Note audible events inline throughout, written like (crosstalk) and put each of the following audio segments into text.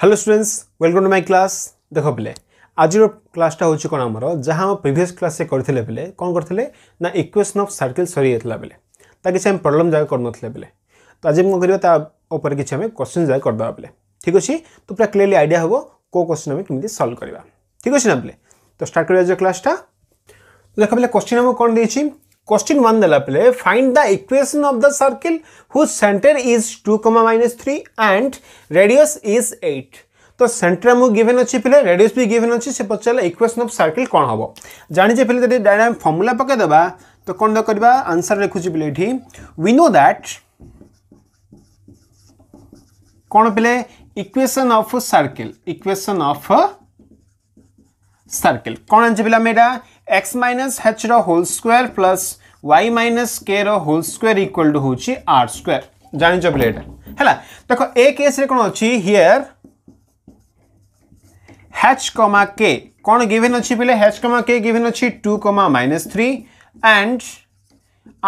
hello students welcome to my class দেখ পিলে আজির ক্লাসটা হচ্ছে কোণ আমার যা আমার প্রিভিয়াস ক্লাসে করে বেলে কোণ করে না ইকুয়েসন অফ সার্কেল সরি যাই বেলে তা কিছু আমি প্রোবলেম যাক করে বেলে তো আজ আমি কী তা উপরে কিছু আমি কোশ্চিন যাক করেদেবা বেলে ঠিক আছে তো পুরা ক্লিয়ারলি আইডিয়া হব কেউ কোশ্চিন আমি কমিটি সলভ করা ঠিক আছে না বেলে তো স্টার্ট করা যাও ক্লাসটা দেখ বেলে কোশ্চিন আমি কোণ দিয়েছি question one the find the equation of the circle who centre is two comma minus three and radius is eight तो सेन्टर मुझे गिवेन अच्छी पे रेडियस भी गिवेन अच्छे से पचारे इक्वेशन ऑफ सर्किल कौन हम जाने पे डायरेक्ट फर्मूला पकईदे तो कौन करवा आंसर लिखुची पे ये वी नो दैट कौन पहले equation of circle equation of circle कौन आंसर मिला मेरा x minus h whole square plus Y minus k whole square equal to हूँ आर स्क्वयर जान पे है देख ए केस अच्छी हियर हैच कमा के कौन गिवेन अच्छी पे हैच कमा के गिवेन अच्छी two comma minus three and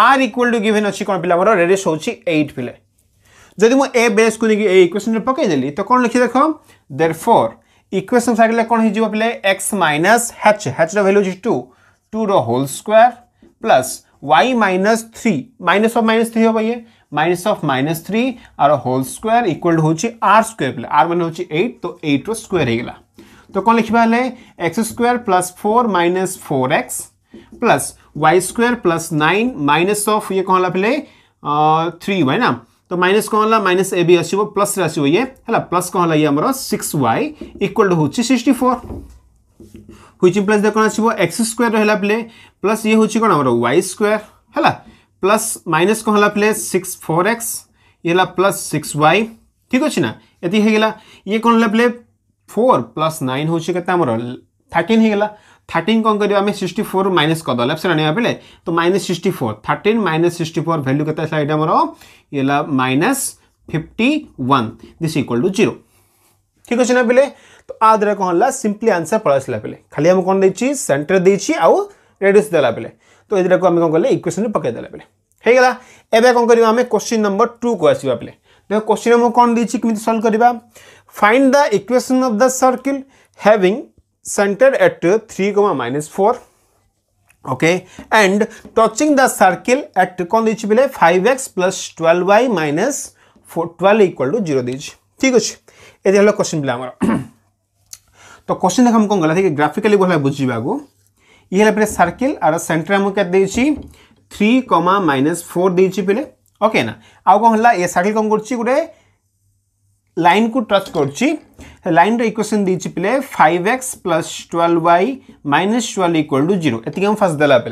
r equal to given अच्छी कौन पे आम रेडियस हूँ पे जदि मुझे ए बेस को लेकिन पकईदेली तो कौन लिखी देख देर फोर ଇକ୍ୱେସନ୍ ସାଇଡ଼୍ରେ କ'ଣ ହେଇଯିବ ପିଲେ ଏକ୍ସ ମାଇନସ୍ ହ୍ୟାଚ୍ ହ୍ୟାଚ୍ର ଭ୍ୟାଲ୍ୟୁ ହେଉଛି टू ଟୁର whole square plus Y minus three minus of minus three हम ये minus of minus three r whole square equal to r square पे आर मैंने एट तो एट रो स्क्वायर तो कौन लिखा है x square plus four minus four x plus Y square plus nine minus of ये कौन है थ्री वाई ना तो माइनस कौन है माइनस ए बी प्लस आसो ये है प्लस कौन है ये सिक्स वाई इक्वल टू हूँ सिक्सटी फोर हुई प्लस कौन आस एक्स रहा प्ले प्लस ये हूँ कौन आम वाई स्क्वयर है प्लस माइनस कौन है प्ले सिक्स फोर एक्स ये प्लस सिक्स वाई ठीक अच्छे ना ये होगा ये कौन है प्ले फोर प्लस नाइन हूँ के आमर थर्टीन होगा थर्टीन कौन करें सिक्सटी फोर माइनस करदे लेफ्ट सैड आने पे तो minus sixty four thirteen minus sixty four value के minus fifty one this equal to zero ठीक अच्छे ना पे तो आ द्वारा कौन तो है सिंपली आंसर पलैसला पे खाली आम कौन दे सेन्टर दे रेडियस देला बेले तो ये आम कौन कले इक्वेसन पकईदेला बेले होगा एवं कौन କରିବା क्वेश्चन नंबर टू को आसवा ପିଲେ देखो क्वेश्चन ନମ୍ବର କ'ଣ ଦେଇଛି କେମିତି ସଲ୍ଭ କରିବା find the equation of the circle having center at 3 comma minus 4 okay and touching the circle at conjugate 5x plus 12y minus 4 12 equal to 0 this ठीक अछि ए hello question question हमर तो question देख हम कोन गला कि ग्राफिकली बोला बुझिबा को ये हला परे सर्कल आर सेंटर हम के दे 3 comma minus 4 दे छी पले ओके ना आ कोन हला ए सर्कल कोन करछि लाइन को ट्रच कर लाइन रक्वेसन दे पे five x plus twelve y minus twelve equal to zero first देला पे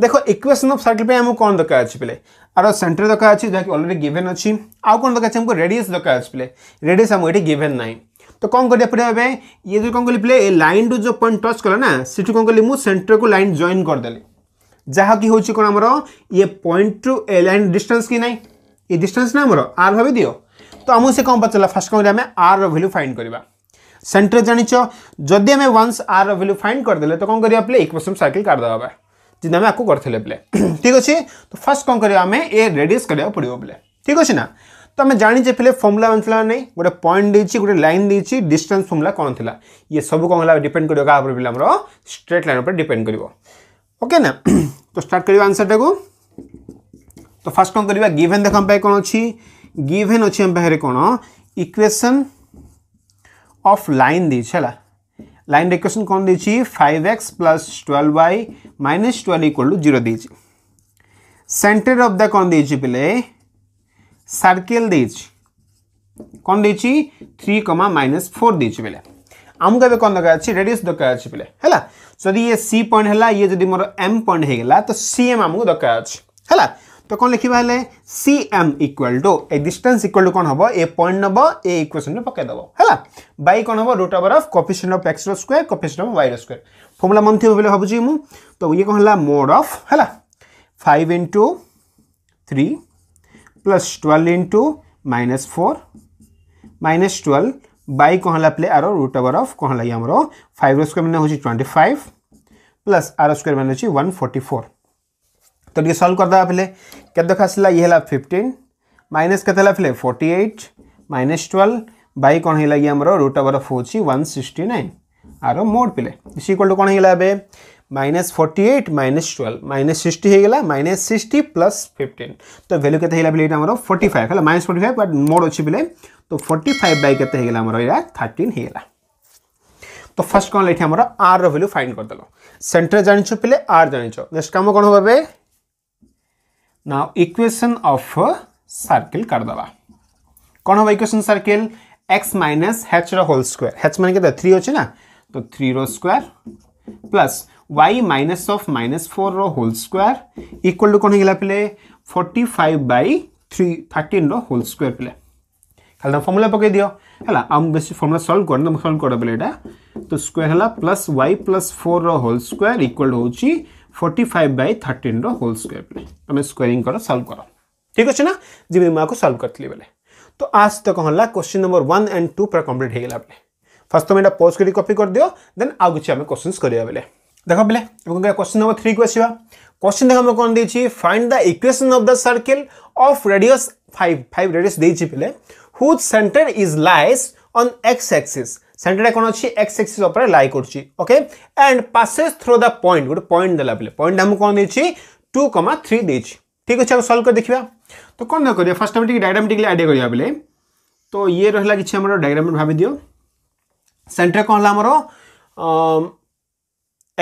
देख इक्वेसन अफ सर्कल आमको कौन दरकार अच्छे पे आर सेन्टर दरकार अच्छे जहाँकि अलरेडी गिभेन अच्छी आउ कौन दरकार आमको रेडियस दरकार अच्छे पे रेडियस आम ये गिभेन ना तो कौन करा पड़े ये जो कौन कली पे लाइन टू जो पॉइंट टच कला ना से कौन कली मुझे सेन्टर को लाइन जॉन करदेली जहाँकि हूँ कौन आमर ये point to a line distance कि ना ये डिस्टेंस ना आम आर भाव दियो तो आम से कौन पचारा फास्ट कौन आम आर रैल्यू फाइन करवा सेन्टर जाच जदि आम वन्स आर रैल्यू फाइन करदे तो कौन करवा प्ले इक्वेसन सैकल काटदेवा जिन आम आपको करते प्ले ठीक अच्छे तो फास्ट कौन कर आम ए करा पड़ो प्ले ठीक अच्छे ना तो आम जाने पहले फर्मुला बनता नहीं गोटे पॉइंट देती गोटे लाइन देती डिस्टेंस फर्मुला कौन थी ये सब कौन है डिपेंड कर क्या आम स्ट्रेट लाइन पर डिपेंड कर ओके ना (clears throat) तो स्टार्ट कर आंसर टाक तो फास्ट कौन करवा गिभेन देखा कौन अच्छी ଗିଭେନ୍ ଅଛି ଆମ ପାଖରେ କ'ଣ ଇକ୍ୱେସନ୍ ଅଫ୍ ଲାଇନ୍ ଦେଇଛି ହେଲା লাইন ইকুয়েশন কোন দিয়েছি five x plus twelve y minus twelve equal to zero দিয়েছি সেন্টার অফ দ্য কোন দিয়েছি পিলে সার্কেল দিয়েছি কোন দিয়েছি থ্রি কমা মাইনাস ফোর দিয়েছি পিলে আমুক এবে কোন দরকার আছে রেডিয়াস দরকার আছে পিলে হ্যাঁ যদি ইয়ে সি পয়েন্ট হলা ইয়ে যদি মোর এম পয়েন্ট হয়ে গেলা তো সি এম আমুক দরকার আছে হ্যাঁ तो कौन लिखा है C M equal to a distance equal to कौन हम ए पॉइंट नब ए इक्वेसन पकईदेव है बै कौन हम root over of coefficient of x square coefficient of y square formula मन थी बोले भाई मुझे तो ये कौन है मोड अफ है five into three plus twelve into minus four minus twelve by कौन प्ले आर रुट ओवर अफ कौन है फाइव स्क्वयर मैंने twenty five plus r square मैंने वन फोर्टी फोर तो ये सॉल्व करदा पहले के देख आसला ये है फिफ्टन माइनस के forty eight minus twelve by कौन है ये रुट अवर अफ हूँ वन सिक्सटी नाइन आर मोड पे इस टू कौन है minus forty eight minus twelve minus sixty होगा माइनस सिक्सटी प्लस फिफ्टन तो भैल्यू के आम फोर्टी फाइव है minus forty five but mod अच्छी पे तो फोर्ट फाइव बै के थर्टन होगा तो फर्स्ट कौन ये आर रैल्यू फाइंड करदेल सेन्टर जानी पे आर जानी नेक्स्ट कम कौन हे ना इक्वेशन ऑफ सर्किल कर दबा कौन हम equation circle x minus h whole square h मान के थ्री अच्छे ना तो three whole square plus Y minus of minus four row whole square equal to कौन होगा पे forty five by three thirteen whole whole पे खाली तुम फर्मुला पकई दि है आम बेस फर्मुला सल्व कर सल्व कर पे यहाँ तो स्क्वयर है plus y plus four whole whole square two हूँ ফর্টি ফাইভ বাই থার্টিন্র হোল স্কোয়ার বলে তুমি স্কোয়ারিং কর সলভ কর ঠিক আছে না যেমি মু সলভ করি বেলে তো আজ তক হল question number one and two পুরা কমপ্লিট হয়ে গেল বেলে ফার্স্ট তুমি এটা পোজ করি কপি করে দিও দেন আউ কিছু আমি কোশ্চিন করা বেলে দেখ বেলে কোশ্চিন নম্বর থ্রি কু আসবা কোশ্চিন দেখ আমি কোণ দিয়েছি find the equation of the circle of radius five five radius দিয়েছি বেলে whose centre is lies on x axis ସେଣ୍ଟରଟା କ'ଣ ଅଛି ଏକ୍ସ ଏକ୍ସିସ୍ ଉପରେ ଲାଇ କରୁଛି okay and passes through the point ଗୋଟେ ପଏଣ୍ଟ ଦେଲା ବେଲେ ପଏଣ୍ଟ ଆମକୁ କ'ଣ ଦେଇଛି ଟୁ କମା ଥ୍ରୀ ଦେଇଛି ଠିକ୍ ଅଛି ଆଉ ସଲ୍ଭ କରି ଦେଖିବା ତ କ'ଣ କରିବା ଫାର୍ଷ୍ଟ ଆମେ ଟିକେ ଡାଇଗ୍ରାମ ଟିକେ ଆଇଡ଼ିଆ କରିବା ବେଲେ ତ ଇଏ ରହିଲା କିଛି ଆମର ଡାଇଗ୍ରାମ ଭାବି ଦିଅ ସେଣ୍ଟର କ'ଣ ହେଲା ଆମର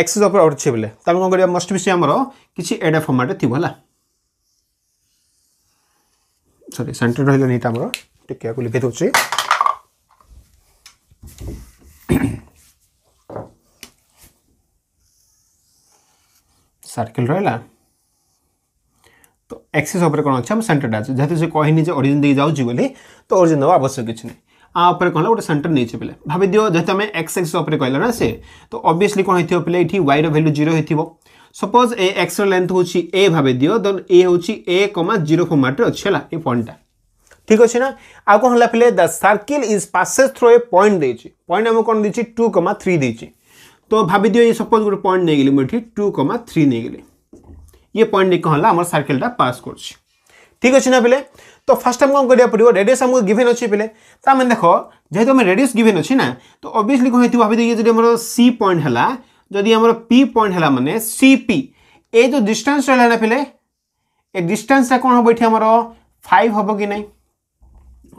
এক্সিস উপরে অছে বেলে তাহলে কম করা মস্ট বি সি আমার কিছু এডা ফর্মাটে থিব হলা সরি সেন্টার রহলে নিটা আমার টিকে লিখে দেছি সার্কেল রহলা তো এক্সিস উপরে কোণ অছে আমি সেন্টরটা আছে যেহেতু সে কহিনি যে অরিজিন দিয়ে যাচ্ছি বলে তো অরিজিন দেওয়া আবশ্যক कहला गोटे सेंटर नहीं पे भाई दिव जेहतु आम एक्स एक्स कहला ना से तो अबियसली कौन होती पे ये y value zero suppose a x रेन्थ हूँ ए भाव दिव देन ए हूँ ए कमा जीरो फर्माट्रे अच्छे ये पॉइंटा ठीक अच्छे ना आउ कौन है पे the circle is passes through a point the point आम कौन दे टू कमा थ्री दे তো ভাবি দিও এই সপোজ গোটে পয়েন্ট নিয়ে গেলি এটি টু কমা থ্রি নিয়ে গেলি ইয়ে পয়েন্ট নিয়ে কহলা আমার সার্কেলটা পাস করছি ঠিক আছে না বেলে তো ফার্স্ট আমি কম করা পড়ব রেডিয়স আমি গিভেন অছি বেলে তা আমি দেখ যেহেতু আমি রেডিয়স গিভেন অছি না তো অবভিয়াসলি কম হয়েছে ভাবি দিও যদি আমার সি পয়েন্ট হল যদি আমার পি পয়েন্ট হল মানে সিপি এই যে ডিষ্টান্স রহলা না পেলে এই ডিষ্টান্সটা কোণ হব এটি আমার ফাইভ হব কি না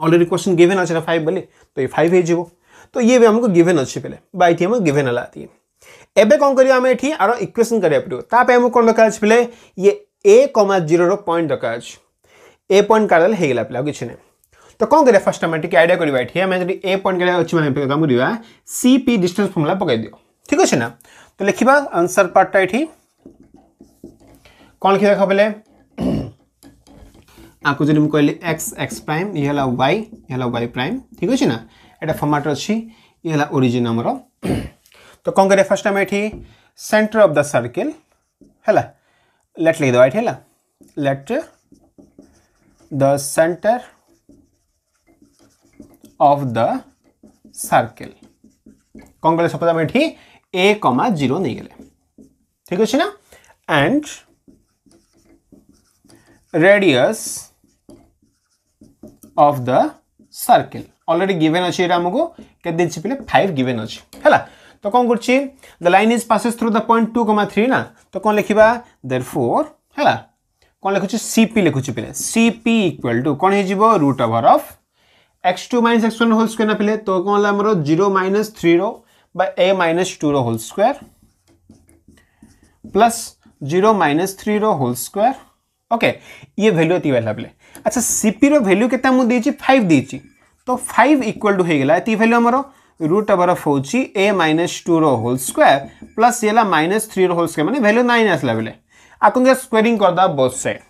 অলরেডি কোশ্চিন গিভেন আছে না ফাইভ বলে তো এই ফাইভ হয়ে যাব तो ये भी हमको गिवेन अच्छे पहले बाई थी गिवेन हला थी एवं कौन करवाईर इक्वेसन कराया पड़ो ताप कौन दरकार पहले ये ए कमा जीरो पॉइंट दरकार ए पॉइंट कार्य हो गला पे किसी तो कौन कर फर्स्ट आम टे आईडिया करवा ये आम ए पॉइंट क्या अच्छे मैंने काम कर सीपी डिस्टेन्स फर्मुला पकई दि ठीक अच्छे ना तो लिखा आंसर पार्टा ये कौन लिखा देख पहले आपको जो कहली एक्स एक्स प्राइम ये वाई ये वाई प्राइम ठीक अच्छे ना एटा फर्माट अच्छी ये है आमर तो कौन कर फास्ट आम ये सेन्टर अफ द सर्किल है लेट लिखद ये है let the centre of the circle कौन कले सपोज आम ये ए कमा जीरो नहीं ठीक अच्छे ना and radius of the circle already given अच्छे आमको के पे फाइव गिवेन अच्छे है तो कौन कर the line is passes through the point two comma three ना तो कौन लिखा देर फोर है कौन लिखुचे सीपी लिखुचे पे सीपी इक्वाल टू कौन हो root over of x two minus x one whole square ना पे तो कौन आमर zero minus three whole a minus two whole whole plus zero minus three row whole square okay ये value ये वाला पे अच्छा सीपी रैल्यू भैल्यू के फाइव देती तो फाइव इक्वाल टू होती भैल्यू आम रुट आमर हूँ ए माइनस टूर होल स्क्वयर प्लस ये माइनस थ्री रोल स्क् मैंने भैल्यू नाइन आसला बेले आपको स्क्वेरिंग करदा बोथ साइड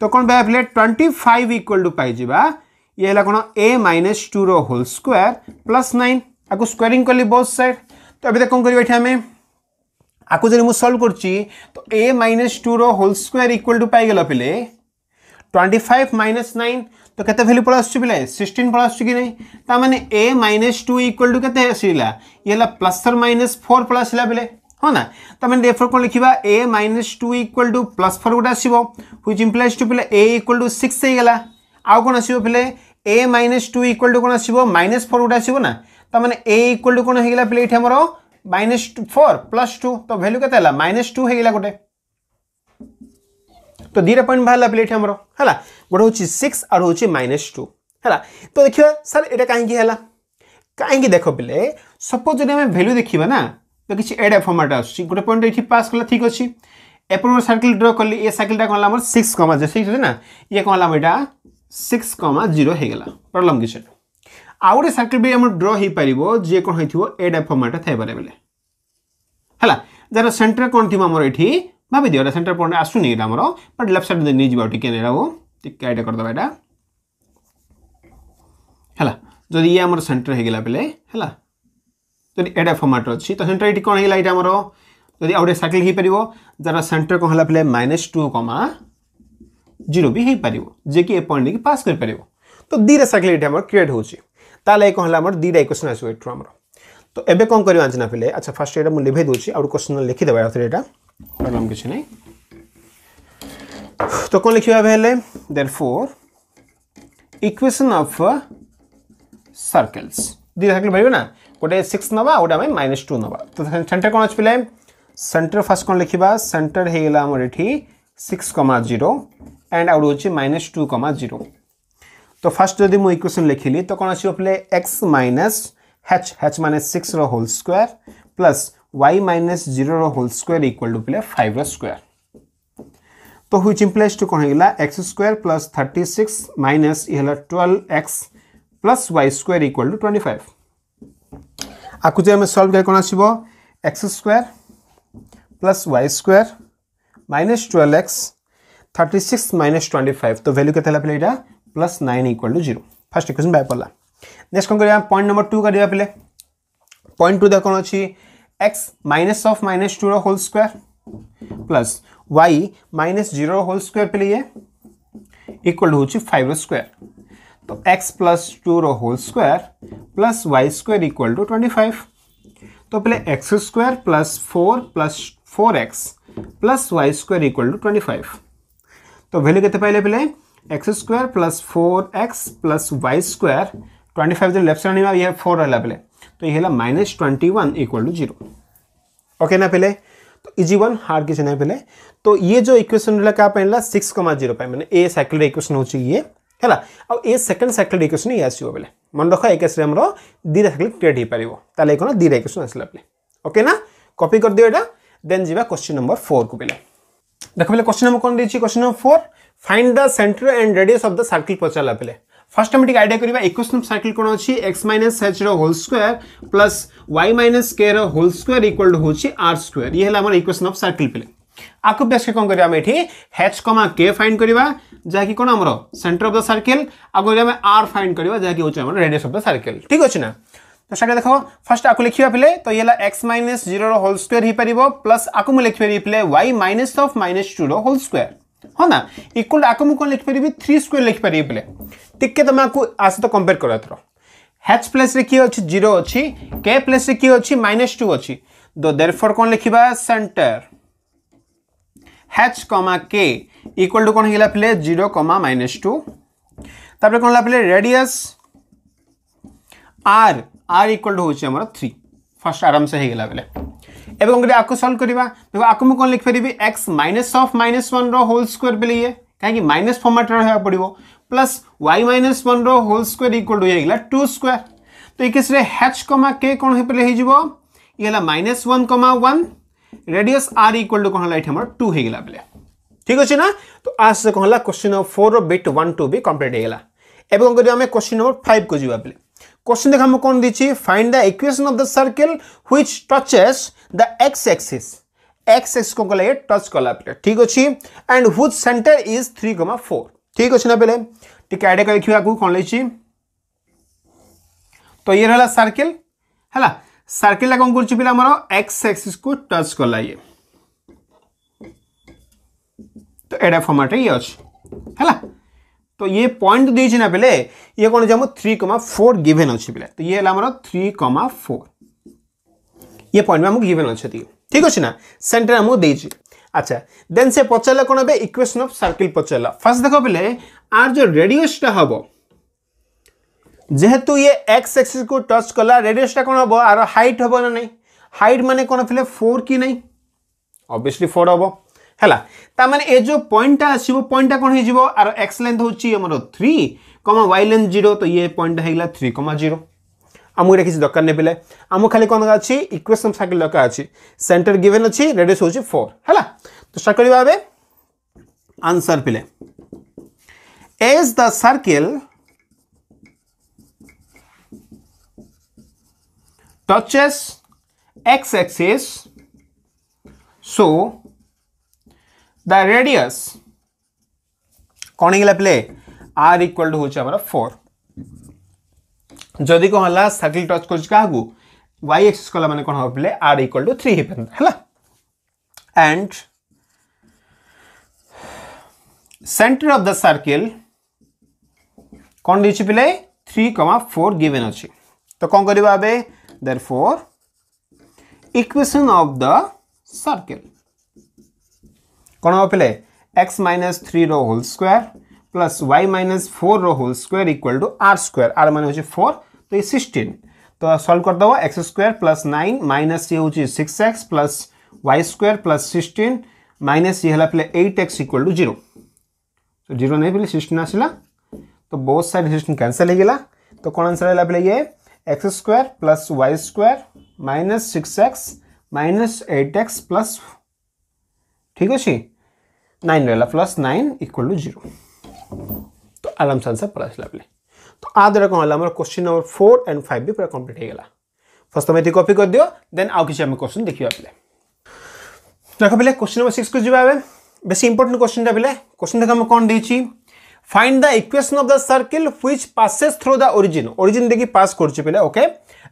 तो कौन पाइबले ट्वेंटी फाइव इक्वाल टू पाई ये है कौन ए माइनस टूर होल स्क्वयर प्लस नाइन आपको स्क्वेरिंग कली बोथ सैड तो अभी तक कौन करें आपको जब मुझे सल्व कर ए माइनस टूर होल स्क्वयर इक्वल टू पाई पाइल पे ट्वेंटी फाइव माइनस नाइन तो कैसे भैल्यू पड़ा पिला सिक्सटीन पड़ा कि ना ताने a minus two equal to के आसला ये प्लस माइनस फोर पड़ा आसला बेले हाँ ना मैंने डेफर कौन लिखा a minus two equal to plus four गोटे आसो हुई इम्प्लाइज टू पे ए इक्वाल टू सिक्स होगा आउ कौन आसो पे a minus two equal to कौन आसो माइनस फोर गोटे आसो ना ताने ए इक्वाल टू कौन होगा पे ये माइनस फोर प्लस टू तो भैल्यू के माइनस टू होगा गोटे तो दुटा पॉइंट बाहर प्लेट आमर है गोटे हूँ सिक्स आर हूँ माइनस टू है तो देखिए सर ये कहीं कहीं देख पे सपोज जब भैल्यू देखा ना तो किसी एड फर्माट आस गोटे पॉइंट ये पास कला ठीक अच्छे एपट गोटे सर्किल ड्र कली ये सर्किलटा कौन सिक्स कमा सिक्स ना ये कौन है यहाँ सिक्स कमा जीरो होगा प्रोब्लम किसी आउ गोटे सर्किल भी ड्र हो पार जी कौन होड फर्माटा थे बेले है जरा सेन्टर कौन थी ये ଭାବି ଏଇଟା ସେଣ୍ଟର ପଏଣ୍ଟ ଆସୁନି ଏଇଟା ଆମର ବଟ୍ ଲେଫ୍ଟ ସାଇଡ଼୍ ନେଇଯିବ ଟିକେ ଏଇଟା ଆଉ ଟିକେ ଏଇଟା କରିଦେବା ଏଇଟା ହେଲା ଯଦି ଇଏ ଆମର ସେଣ୍ଟର ହେଇଗଲା ବେଲେ ହେଲା ଯଦି ଏଇଟା ଫର୍ମାଟ୍ର ଅଛି ତ ସେଣ୍ଟର ଏଇଠି କ'ଣ ହେଇଗଲା ଏଇଟା ଆମର ଯଦି ଆଉ ଗୋଟେ ସାଇକେଲ ହେଇପାରିବ ଯାହାର ସେଣ୍ଟର କ'ଣ ହେଲା ବେଲେ ମାଇନସ୍ ଟୁ କମା ଜିରୋ ବି ହେଇପାରିବ ଯିଏକି ଏ ପଏଣ୍ଟ ନେଇକି ପାସ୍ କରିପାରିବ ତ ଦୁଇଟା ସାଇକେଲ ଏଇଠି ଆମର କ୍ରିଏଟ୍ ହେଉଛି ତାହେଲେ କ'ଣ ହେଲା ଆମର ଦୁଇଟା ଇକ୍ୱେସନ୍ ଆସିବ ଏଠୁ ଆମର ତ ଏବେ କ'ଣ କରିବା ଆଜି ନା ପିଲେ ଆଚ୍ଛା ଫାର୍ଷ୍ଟ ଏଇଟା ମୁଁ ଲିଭେଇ ଦେଉଛି ଆଉ ଗୋଟେ କ୍ୱେଶ୍ଚନ୍ ଲେଖିଦେବା ଏଥିରେ ଏଇଟା প্রণাম কিছু নেই তখন লিখিবা হলে then four equation of circles দুইটা সার্কেল ভাবিবে না গোটে সিক্স নেবা গোটে আমি মাইনস টু নেবা তো সেন্টার কোণ আছে পিলে সেন্টার ফার্স্ট কোণ লিখিবা সেন্টার হয়ে গেল আমার এটি সিক্স কমা জিরো एंड आउट होची माइनस टू कमा जीरो तो फर्स्ट जदि मुझे इक्वेशन लिखिली तो कौन आसो पे एक्स माइनस एच एच मान six whole square plus Y minus zero whole square equal to पिले फाइव स्क्वेयर तो ह्विच इम्प्लाइज टू कौन होगा x square plus thirty six minus ये twelve x plus Y square equal to twenty five आपको solve कर कौन आसो x square plus Y square minus twelve X thirty six minus twenty five तो value के पे यहाँ plus nine equal to zero first equation by पड़ा next कौन कर पॉइंट नंबर टू कर पॉइंट टू देख कौन अच्छी X minus of minus two रो whole square plus Y minus zero whole square पे लिए इक्वल हो फाइव रो स्क्वायर तो एक्स प्लस टू रो whole square plus Y square equal to twenty five तो पहले x square plus four plus four x plus Y square equal to twenty five तो value कितने पहले पहले x square plus four x plus Y square twenty five जो left side में four रहा पहले तो ये है minus twenty one equal to zero okay ना पहले तो इजी वन हार्ड किसी ना पहले तो ये जो इक्वेशन रहा क्या पाला सिक्स कमा जीरो पाए मैंने ए साइक्लेड इक्वेशन हो ये है ए सेकेंड साइक्लेड इक्वेशन ये आसो बोले मन रख एक आम दुटा क्रिएट हो पार कौन दुटा इक्वेशन आसला ओके ना कपी कर दिव्य देन जी क्वेश्चन नंबर फोर को बेले देख पे क्वेश्चन नंबर कौन देखिए question number four find the centre and radius of the circle पचारा पहले ফার্স্ট আমি টিকে আইডিয়া করা ইকুয়েসন সাইকেল কোণ অছি x minus h whole square plus y minus k whole square equal to হচ্ছে আর স্কোয়ার ইয়ে হল আমার ইকুয়েসন অফ সাইকেল প্লেন আকু বেস কম করা আমি এটি হেচ কমা কে ফাইন করা যা কি কোণ আমার সেন্টার অফ দ সার্কেল আগে আমি আর ফাইন করা যা কি হচ্ছে আমার রেডিয়াস অফ দ সার্কেল ঠিক আছে না তো সেটা দেখ ফার্স্ট আকু লিখিবা পিলে তো ইয়ে x minus zero whole square হয়ে পার প্লস আকু মু লিখিপারি পিলে y minus of minus two whole square ହଁ ନା ଇକ୍ୱାଲ୍ ଆକୁ ମୁଁ କ'ଣ ଲେଖିପାରିବି ଥ୍ରୀ ସ୍କୋୟାର୍ ଲେଖିପାରିବି ବୋଲେ ଟିକେ ତୁମେ ଆକୁ ଆ ସହିତ କମ୍ପେୟାର କର ଏଥର ହ୍ୟାଚ୍ ପ୍ଲେସ୍ରେ କିଏ ଅଛି ଜିରୋ ଅଛି କେ ପ୍ଲେସ୍ରେ କିଏ ଅଛି ମାଇନସ୍ ଟୁ ଅଛି ଦ ଦେରଫର୍ କ'ଣ ଲେଖିବା centre h comma k equal to কোণ হয়ে পিলে জিরো কমা মাইনাস টু তাপরে কোণ পিলে radius r r equal to হচ্ছে আমার থ্রি ফার্স্ট আরামসে হয়ে গেলা বেলে एवं गोटे आपको सल्व करवा देखो आपको मुझे कौन लिखिपर x minus of minus one whole square बोले ये कहीं माइनस फर्माट रहा पड़ो plus Y minus one whole square equal to होगा टू स्क्वयर तो ये केस हेच कमा के कौन हो minus one comma one radius r equal to कौन ये टू होगा बोले ठीक अच्छे ना तो आज से क्वेश्चन नंबर फोर रिट वन टू भी कम्प्लीट होगा एवं कौन करें क्वेश्चन नंबर फाइव को जी बोले क्वेश्चन देख हमको कौन दीची find the equation of the circle which touches the x axis x x को गले टच कला पे ठीक अच्छे and which centre is four ठीक अच्छे ना पहले ठीक आइडिया कौन ले तो ये रहला सर्कल हला सर्कल कौन करची एक्स एक्सिस को टच कला ये तो एडा फॉर्मेट ये अछि हला तो ये पॉइंट देना पे ये कौन अच्छे थ्री कमा फोर गिभेन अच्छे पे तो ये आमर थ्री कमा फोर ये पॉइंट में आमको गिभेन अच्छा ठीक अच्छे ना सेन्टर आमको देती আচ্ছা দেন সে পচারলা কোণ হবে ইকুয়েশন অফ সার্কেল পচারলা ফার্স্ট দেখ বেলে আর যে রেডিওসটা হব যেহেতু ইয়ে এক্স এক্সিস কু টচ কলা রেডিওসটা কোণ হব আর হাইট হব না নাই হাইট মানে কোণ পেলে ফোর কি নাই অবভিয়াসলি ফোর হব ହେଲା ତାମାନେ ଏ ଯେଉଁ ପଏଣ୍ଟଟା ଆସିବ ପଏଣ୍ଟଟା କ'ଣ ହେଇଯିବ ଆର ଏକ୍ସ ଲେନ୍ଥ ହେଉଛି ଆମର three comma y length zero ତ ଇଏ ପଏଣ୍ଟଟା ହେଇଗଲା ଥ୍ରୀ କମା ଜିରୋ ଆମକୁ ଏଇଟା କିଛି ଦରକାର ନାହିଁ ପିଲେ ଆମକୁ ଖାଲି କ'ଣ ଦରକାର ଅଛି ଇକ୍ୱେସନ୍ ସାଇକେଲ୍ ଦରକାର ଅଛି ସେଣ୍ଟର ଗିଭେନ୍ ଅଛି ରେଡିୟସ୍ ହେଉଛି ଫୋର୍ ହେଲା ତ ଷ୍ଟାର୍ଟ କରିବା ଏବେ ଆନ୍ସର୍ ପିଲେ as the circle touches x axis so the radius कौन प्ले आर इक्वल टू हूँ आम फोर जदि कौन है सर्किल टच कर वाई एक्स कला मैंने कौन हम प्ले आर इक्वाल टू थ्री है and centre of the circle कौन दे पे थ्री कमा फोर गिवेन अच्छे तो कौन करवा देर for equation of the circle कौन ହେବ x minus three row whole square plus Y minus four row whole square equal to r square r मान फोर तो ये सिक्सटीन तो सल्व करदेव x square plus nine minus ये हूँ six x plus Y square plus sixteen minus ये है eight x equal to zero तो जीरो नहीं पे सिक्सटीन आसला तो बहुत सारे सिक्सटीन कैनसल होगा तो कौन आंसर है ये x square plus Y square minus six x minus eight x plus ठीक अच्छे नाइन रहा plus nine equal to zero तो आराम से आंसर पड़ा तो आ द्वारा कौन है question number four and five भी पूरा कम्प्लीट हो गला फर्स्ट तुम ये कपी कर दियो देन आउ किसी क्वेश्चन देखा पे देख पे क्वेश्चन नंबर सिक्स को जीवे बेस इंपोर्टां क्वेश्चन पे क्वेश्चन देखा कौन दे find the equation of the circle which passes through the origin origin देखिए पास पहले okay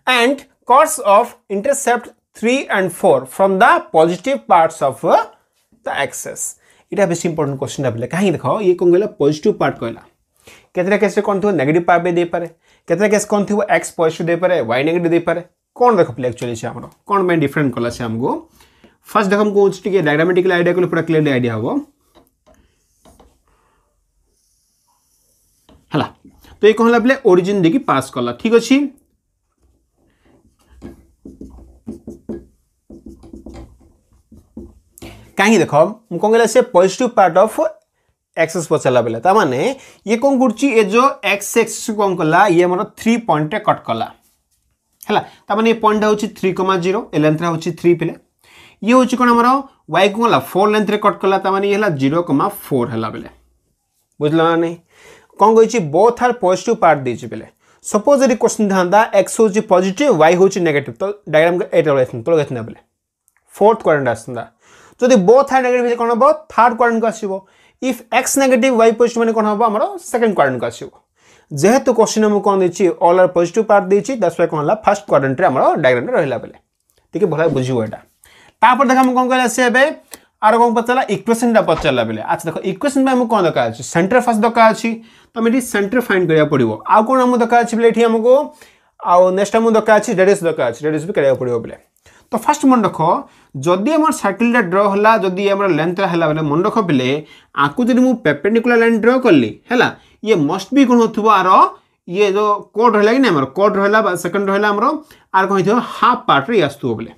and cuts of intercept three and four from the positive parts of the access এটা বেশি important question ভাবিলে কাহি দেখ ইয়ে কোন কহিলা পজিটিভ পার্ট কহিলা কেতটা কেসে কোন থিব নেগেটিভ পার্ট বি দেই পারে কেতটা কেস কোন থিব এক্স পজিটিভ দেই পারে ওয়াই নেগেটিভ দেই পারে কোন দেখ পিলে একচুয়ালি সে আমার কোন মানে ডিফরেন্ট কলা সে আমগো ফার্স্ট দেখ আমগো হচ্ছে টিকে ডায়াগ্রামেটিক্যালি আইডিয়া কলে পুরা ক্লিয়ারলি আইডিয়া হবো হলা তো এই কোন হলা বলে অরিজিন দেখি পাস কলা ঠিক আছে कहीं देख मुझे कहला से पजिट पार्ट अफ एक्सएस पचारा बेले ताने ये कौन कर जो एक्स एक्स कौन कला ये मोर थ्री पॉइंट कट कला है पॉइंट हूँ थ्री कमा जीरो ए लेंथरा हूँ थ्री पे ये हूँ कौन आम वाई को है फोर लेंथ कट कला ताने ये जीरो कमा फोर है बेले बुझल ना नहीं कौन कही बोथ आर पजिट पार्ट दे बेले सपोज यदि क्वेश्चन था एक्स हूँ पजिट वाई हूँ नेगेटिव तो डायग्राम ये एट पलता बोले फोर्थ क्वाड्रेंट आसता যদি ବୋଥ୍ ଆର୍ ନେଗେଟିଭ୍ ହେଇଛି କ'ଣ ହେବ ଥାର୍ଡ଼ କ୍ୱାଡ଼୍ରାଣ୍ଟକୁ ଆସିବ if x negative y positive ମାନେ କ'ଣ ହେବ ଆମର ସେକେଣ୍ଡ କ୍ୱାଡ଼୍ରାଣ୍ଟକୁ ଆସିବ ଯେହେତୁ କୋଶ୍ଚିନ୍ ଆମକୁ କ'ଣ ଦେଇଛି ଅଲ୍ ଆର୍ ପଜିଟିଭ୍ ପାର୍ଟ ଦେଇଛି ଦାସ କ'ଣ ହେଲା ଫାର୍ଷ୍ଟ କ୍ୱାଡ଼୍ରାଣ୍ଟରେ ଆମର ଡାଇଗ୍ରାମ୍ରେ ରହିଲା ବେଲେ ଟିକେ ଭଲ ବୁଝିବ ଏଇଟା ତାପରେ ଦେଖ ଆମକୁ କ'ଣ କହିଲା ସେ ଏବେ আর কম পচারা ইকুয়েসনটা পচারা বেলে আচ্ছা দেখো ইকুয়েসন আমি কম দরকার আছে সেন্টার ফার্স্ট দরকার আছে তুমি এটি সেন্টার ফাইন্ড করা পড়ব আউ কোণ আমার দরকার আছে বেলে এটি আমাকে আউ নেক্সট আমার দরকার আছে রেডিয়স দরকার আছে রেডিয়স বি করা পড়ব বেলে तो फास्ट मन जदि आम सर्किलटा ड्र है जदि आम लेंथटा है बोले मन पे आपको जब मुझे पेपेडिकुला लाइन ड्र कली है ये मस्ट भी कौन हो ये जो कड रहा कि ना आम रहा सेकेंड रहा आमर आर कौन हो हाफ पार्ट्रे आसो बोले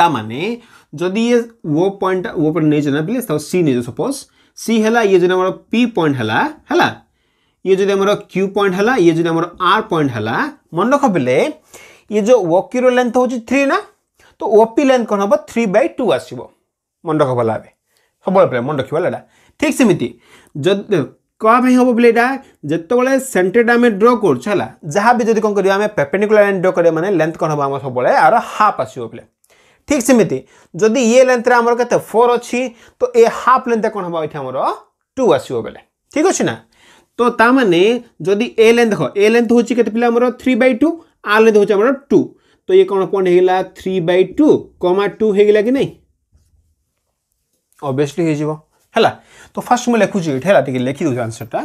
ता जदि ये वो पॉइंट वो पॉइंट नहीं जाना बोले सी नहीं सपोज सी है ये जो पी पॉइंट है ये जो क्यू पॉइंट है ये जो आर पॉइंट है मन रख बोले ये जो वक्यूर लेंथ हूँ थ्री ना তো ওপি লেন্থ কোণ হব থ্রি বাই টু আসব মনে রখ ভাল ভাবে সবুলে পিলা মনে রক্ষা এটা ঠিক সেমিতি যদি কাপ হব বলে এটা যেতবে সেন্টারটা আমি ড্র করছু হল যা বি যদি কম করি আমি পেপেনিকুলার লাইন ড্র করি মানে লেন্থ কোণ হব আমার সবুলে আর হাফ আসব পিলা ঠিক সেমিতি যদি ইয়ে লেন্থরে আমার কত ফোর অছি তো এ হাফ লেন্থে কোণ হব এটি আমার টু আসব বেলে ঠিক আছে না তো তা মানে যদি এ লেন্থ দেখ এ লেন্থ হচ্ছে কত পিলা আমার থ্রি বাই টু আর লেন্থ হচ্ছে আমার টু तो ये कौन कौन है three by two comma two होगा कि नहीं अबवियसली तो फास्ट मुझे लिखुची ये लिखिदे आंसरटा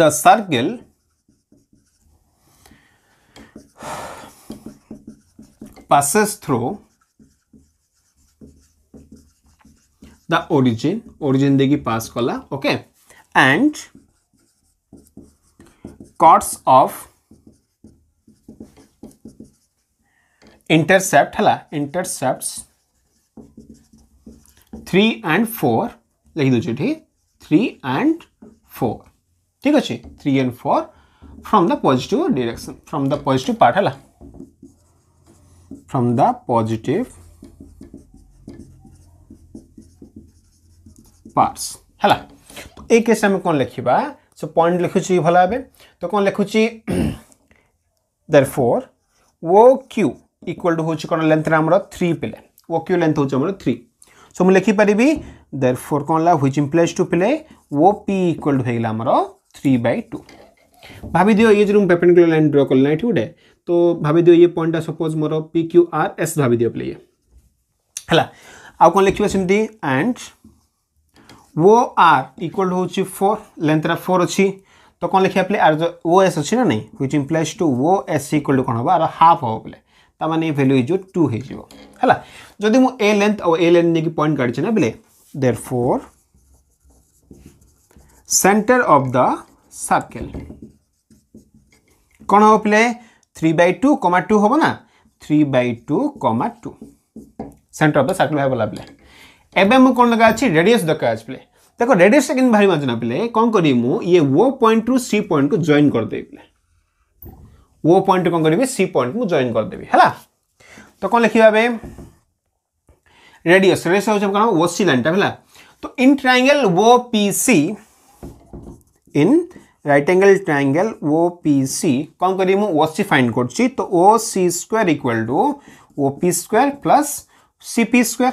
the circle passes through the origin origin देखी पास कला okay कॉट्स ऑफ इंटरसेप्ट है इंटरसेप्ट थ्री एंड फोर लिख दूचे ठीक थ्री एंड फोर ठीक अच्छे three and four from the positive direction from the positive part है फ्रॉम द पॉजिटिव पार्ट्स है तो एक केस में कौन लिखा सो पॉइंट लिखुची भल भाव तो कौन लिखुची therefore O Q equal to हूँ कौन लेंथ आमर थ्री पिले ओ क्यू लेंथ हूँ थ्री सो मुझे लिखिपरि देर फोर कौन हुई ह्विच प्लस टू पिले ओ पी इक्वाल टू होगा आमर थ्री बै टू भाभी दिव ये जो मुझे लाइन ड्र कल ना ये गोटे तो भाभी दिव ये पॉइंटा सपोज मोर पी क्यू आर एस भाभी दिव पिले ये है कौन लिखे सेमती एंड ओ आर इक्वल हूँ फोर लेंथ रहा फोर अच्छी तो कौन लिखे अपने आर ओ एस अच्छी ना नहीं which implies to O S equal to कौन हम आर हाफ हम बोले ता मैंने भैल्यू जो टू होगा जदि मु ए लेंथ और ए लेंथ नहीं पॉइंट काटे ना बोले therefore centre of the circle कौन हम पे three by two comma two हम ना three by two comma two centre of the circle भाई बोला बोले एवं मु कौन लगा अच्छी रेडियस दरकार अच्छे देखो रेडियस के बाहर माजना पे कौन करी ये ओ पॉइंट रु सी पॉइंट को जॉइन करदेवि पे ओ पॉइंट कौन करी सी पॉइंट को जॉइन करदेवि है तो कौन लिखा बे रेडियस रेडियस हूँ कौन ओ सी लाइन टाइम है तो in triangle O P C in right angle triangle O P C कौन करी ओ सी फाइंड कर तो O C square equal to O P square plus C P square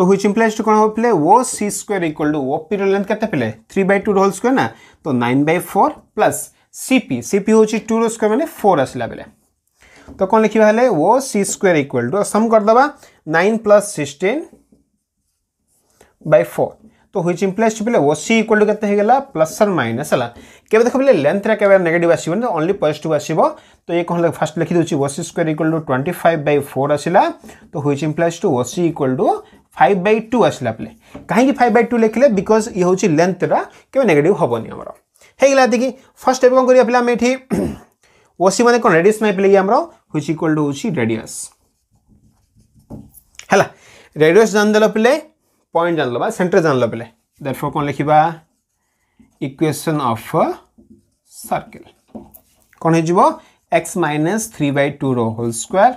तो हुई इम्प्लाइज टू कौन हो पे O C square equal to O P रेन्थ के पे three by two whole square ना तो nine by four plus CP CP हूँ टू रो स्क्वेयर मैंने फोर आसला बेले तो कौन लिखा तो है O C square equal to sum करदे nine plus sixteen by four तो ह्विच इम्प्लाइज टू पे ओ सी इक्वाल टू के प्लस आर माइनस है केवे देख पे लेंथ के नेगेटिव आसोनी ओनली पजिट आसो तो ये कौन फास्ट लिखिदे O C square equal to twenty five by four आसला तो which implies to O C equal to five by two आसला बेले कहीं फाइव बै टू लिखले बिकज ये हूँ लेंथ रहा के नेगेटिव हेनी आमर होगा ये फर्स्ट स्टेप कौन कर पे आम ये ओसी मैंने कौन रेडियस नाइपले ये आमर हूँ इक्वल टू हूँ रेडियस है रेडियस जानदेल पे पॉइंट जान ला सेन्टर जानल पे देयरफॉर कौन लिखा इक्वेशन अफ सर्किल कौन हो x minus three by two रो whole square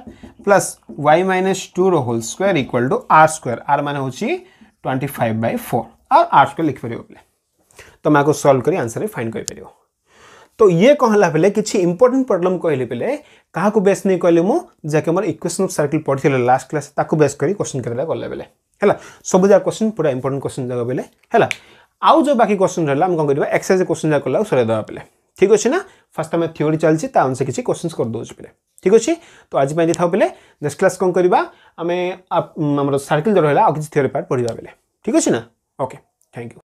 plus Y minus two रो whole square equal to r square r मान हूँ ट्वेंटी फाइव बै फोर आउ आर स्क्वायर लिखिपर बोले तो मैं आपको सल्व कर आंसर फाइन कर तो ये कहला बेले किसी इंपोर्टेंट प्रोब्लम कहली बेले क्या बेस नहीं कहली मुझे जैके मोर इक्वेशन अफ सर्किल पढ़ी लास्ट क्लास ताको बेस कर क्वेश्चन करता गला बेले है सब जगह क्वेश्चन पूरा इम्पोर्टेंट क्वेश्चन जगह बेले है आउ जो बाकी क्वेश्चन रहा आम कौन कर एक्सरसाइज क्वेश्चन जगह कला सरदेवा बेले ঠিক আছে না ফার্স্ট আমি থিওরি চালছি তা অনুসারে কিছু কোশ্চেন্স করেদেছি পিলা ঠিক আছে তো আজ পাই দেখাও পিলে নেক্সট ক্লাস কম করা আমি আমার সার্কেল যে রহলা আর কিছু থিওরি পার্ট পড়া বেলে ঠিক আছে না ওকে থ্যাংক ইউ